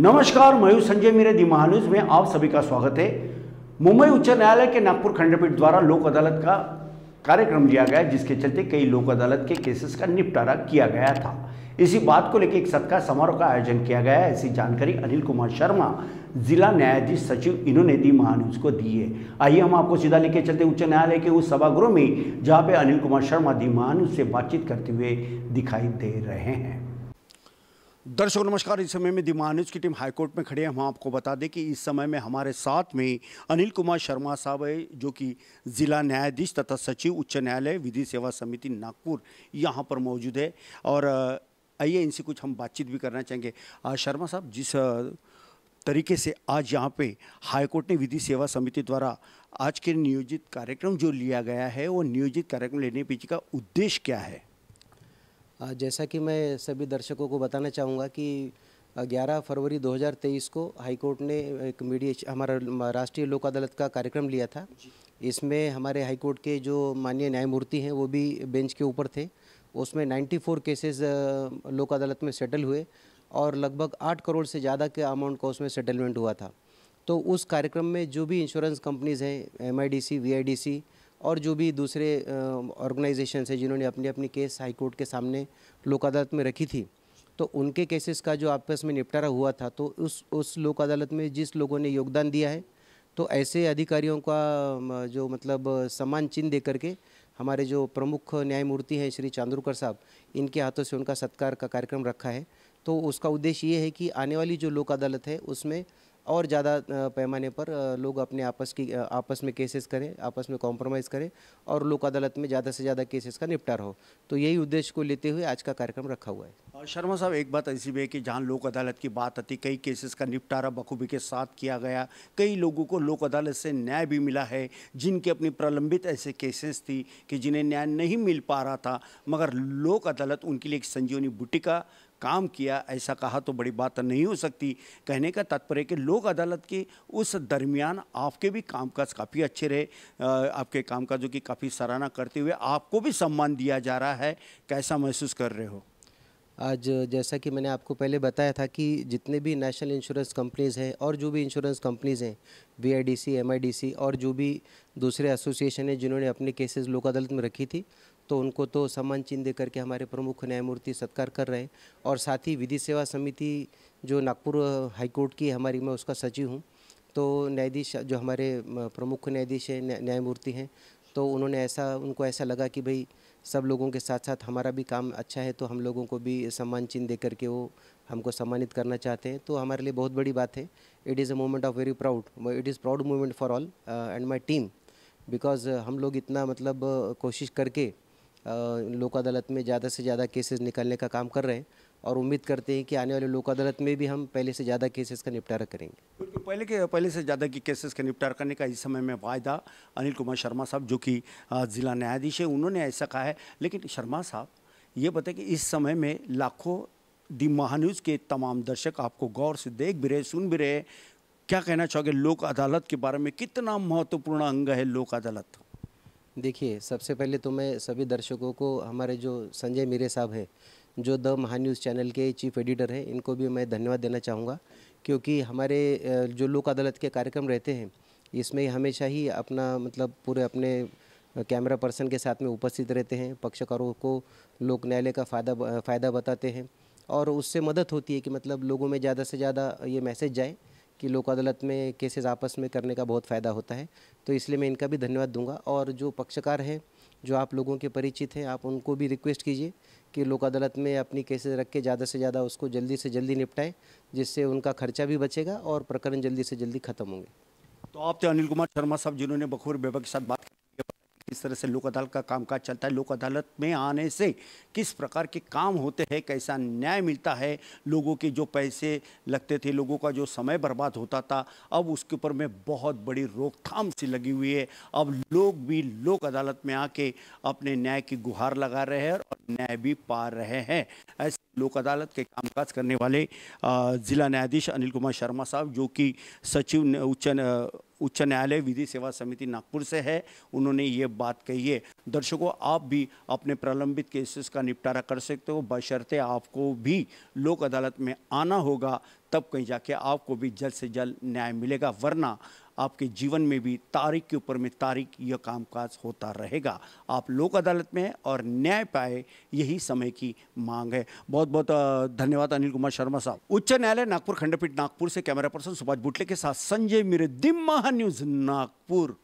नमस्कार मयूर संजय मेरे दी महान्यूज में आप सभी का स्वागत है मुंबई उच्च न्यायालय के नागपुर खंडपीठ द्वारा लोक अदालत का कार्यक्रम लिया गया जिसके चलते कई लोक अदालत के केसेस का निपटारा किया गया था इसी बात को लेकर एक सत्कार समारोह का आयोजन किया गया है ऐसी जानकारी अनिल कुमार शर्मा जिला न्यायाधीश सचिव इन्होंने दी महान्यूज को दी है आइए हम आपको सीधा लेके चलते उच्च न्यायालय के उस सभागृह में जहाँ पे अनिल कुमार शर्मा दी महान्यूज से बातचीत करते हुए दिखाई दे रहे हैं दर्शकों नमस्कार इस समय में दिमा न्यूज की टीम हाईकोर्ट में खड़े हैं हम आपको बता दें कि इस समय में हमारे साथ में अनिल कुमार शर्मा साहब है जो कि जिला न्यायाधीश तथा सचिव उच्च न्यायालय विधि सेवा समिति नागपुर यहाँ पर मौजूद है और आइए इनसे कुछ हम बातचीत भी करना चाहेंगे शर्मा साहब जिस तरीके से आज यहाँ पे हाईकोर्ट ने विधि सेवा समिति द्वारा आज के नियोजित कार्यक्रम जो लिया गया है वो नियोजित कार्यक्रम लेने पीछे का उद्देश्य क्या है जैसा कि मैं सभी दर्शकों को बताना चाहूँगा कि 11 फरवरी 2023 को हाईकोर्ट ने एक मीडिया हमारा राष्ट्रीय लोक अदालत का कार्यक्रम लिया था इसमें हमारे हाईकोर्ट के जो माननीय न्यायमूर्ति हैं वो भी बेंच के ऊपर थे उसमें 94 केसेज लोक अदालत में सेटल हुए और लगभग 8 करोड़ से ज़्यादा के अमाउंट का उसमें सेटलमेंट हुआ था तो उस कार्यक्रम में जो भी इंश्योरेंस कंपनीज़ हैं एम आई डी सी और जो भी दूसरे ऑर्गेनाइजेशंस हैं जिन्होंने अपनी अपनी केस हाईकोर्ट के सामने लोक अदालत में रखी थी तो उनके केसेस का जो आपस में निपटारा हुआ था तो उस उस लोक अदालत में जिस लोगों ने योगदान दिया है तो ऐसे अधिकारियों का जो मतलब सम्मान चिन्ह दे करके हमारे जो प्रमुख न्यायमूर्ति हैं श्री चांदुरकर साहब इनके हाथों से उनका सत्कार का कार्यक्रम रखा है तो उसका उद्देश्य ये है कि आने वाली जो लोक अदालत है उसमें और ज़्यादा पैमाने पर लोग अपने आपस की आपस में केसेस करें आपस में कॉम्प्रोमाइज़ करें और लोक अदालत में ज़्यादा से ज़्यादा केसेस का निपटार हो तो यही उद्देश्य को लेते हुए आज का कार्यक्रम रखा हुआ है और शर्मा साहब एक बात ऐसी भी है कि जहाँ लोक अदालत की बात आती कई केसेस का निपटारा बखूबी के साथ किया गया कई लोगों को लोक अदालत से न्याय भी मिला है जिनके अपनी प्रलंबित ऐसे केसेस थी कि जिन्हें न्याय नहीं मिल पा रहा था मगर लोक अदालत उनके लिए एक संजीवनी बुटिका काम किया ऐसा कहा तो बड़ी बात नहीं हो सकती कहने का तात्पर्य कि लोक अदालत के उस दरमियान आपके भी कामकाज काफ़ी अच्छे रहे आपके कामकाजों की काफ़ी सराहना करते हुए आपको भी सम्मान दिया जा रहा है कैसा महसूस कर रहे हो आज जैसा कि मैंने आपको पहले बताया था कि जितने भी नेशनल इंश्योरेंस कंपनीज़ हैं और जो भी इंश्योरेंस कंपनीज़ हैं वी आई और जो भी दूसरे एसोसिएशन हैं जिन्होंने अपने केसेस लोक अदालत में रखी थी तो उनको तो सम्मान चिन्ह दे करके हमारे प्रमुख न्यायमूर्ति सत्कार कर रहे हैं और साथ ही विधि सेवा समिति जो नागपुर हाईकोर्ट की हमारी मैं उसका सचिव हूँ तो न्यायाधीश जो हमारे प्रमुख न्यायाधीश हैं न्यायमूर्ति हैं तो उन्होंने ऐसा उनको ऐसा लगा कि भाई सब लोगों के साथ साथ हमारा भी काम अच्छा है तो हम लोगों को भी सम्मान चिन्ह दे करके वो हमको सम्मानित करना चाहते हैं तो हमारे लिए बहुत बड़ी बात है it is a moment of very proud it is proud moment for all and my team because हम लोग इतना मतलब कोशिश करके लोक अदालत में ज़्यादा से ज़्यादा केसेस निकालने का काम कर रहे हैं और उम्मीद करते हैं कि आने वाले लोक अदालत में भी हम पहले से ज़्यादा केसेस का निपटारा करेंगे तो पहले के पहले से ज़्यादा की केसेस का निपटारा करने का इस समय में वायदा अनिल कुमार शर्मा साहब जो कि ज़िला न्यायाधीश है उन्होंने ऐसा कहा है लेकिन शर्मा साहब ये बताए कि इस समय में लाखों दी महान्यूज़ के तमाम दर्शक आपको गौर से देख भी रहे सुन भी रहे क्या कहना चाहोगे लोक अदालत के बारे में कितना महत्वपूर्ण अंग है लोक अदालत देखिए सबसे पहले तो मैं सभी दर्शकों को हमारे जो संजय मीरे साहब हैं जो द महान्यूज़ चैनल के चीफ एडिटर हैं इनको भी मैं धन्यवाद देना चाहूँगा क्योंकि हमारे जो लोक अदालत के कार्यक्रम रहते हैं इसमें हमेशा ही अपना मतलब पूरे अपने कैमरा पर्सन के साथ में उपस्थित रहते हैं पक्षकारों को लोक न्यायालय का फ़ायदा फ़ायदा बताते हैं और उससे मदद होती है कि मतलब लोगों में ज़्यादा से ज़्यादा ये मैसेज जाए कि लोक अदालत में केसेस आपस में करने का बहुत फ़ायदा होता है तो इसलिए मैं इनका भी धन्यवाद दूंगा और जो पक्षकार हैं जो आप लोगों के परिचित हैं आप उनको भी रिक्वेस्ट कीजिए कि लोक अदालत में अपनी केसेस रख के ज़्यादा से ज़्यादा उसको जल्दी से जल्दी निपटाएं जिससे उनका खर्चा भी बचेगा और प्रकरण जल्दी से जल्दी खत्म होंगे तो आप थे अनिल कुमार शर्मा साहब जिन्होंने बखूर बेबक के साथ बात किस तरह से लोक अदालत का कामकाज चलता है लोक अदालत में आने से किस प्रकार के काम होते हैं कैसा न्याय मिलता है लोगों के जो पैसे लगते थे लोगों का जो समय बर्बाद होता था अब उसके ऊपर में बहुत बड़ी रोकथाम सी लगी हुई है अब लोग भी लोक अदालत में आके अपने न्याय की गुहार लगा रहे हैं और न्याय भी पा रहे हैं ऐसे लोक अदालत के कामकाज करने वाले ज़िला न्यायाधीश अनिल कुमार शर्मा साहब जो कि सचिव उच्च उच्च न्यायालय विधि सेवा समिति नागपुर से है उन्होंने ये बात कही है दर्शकों आप भी अपने प्रलंबित केसेस का निपटारा कर सकते हो बशर्ते आपको भी लोक अदालत में आना होगा तब कहीं जाके आपको भी जल्द से जल्द न्याय मिलेगा वरना आपके जीवन में भी तारीख के ऊपर में तारीख यह कामकाज होता रहेगा आप लोक अदालत में हैं और न्याय पाए यही समय की मांग है बहुत बहुत धन्यवाद अनिल कुमार शर्मा साहब उच्च न्यायालय नागपुर खंडपीठ नागपुर से कैमरा पर्सन सुभाष बुटले के साथ संजय मिरे दिम्मा न्यूज नागपुर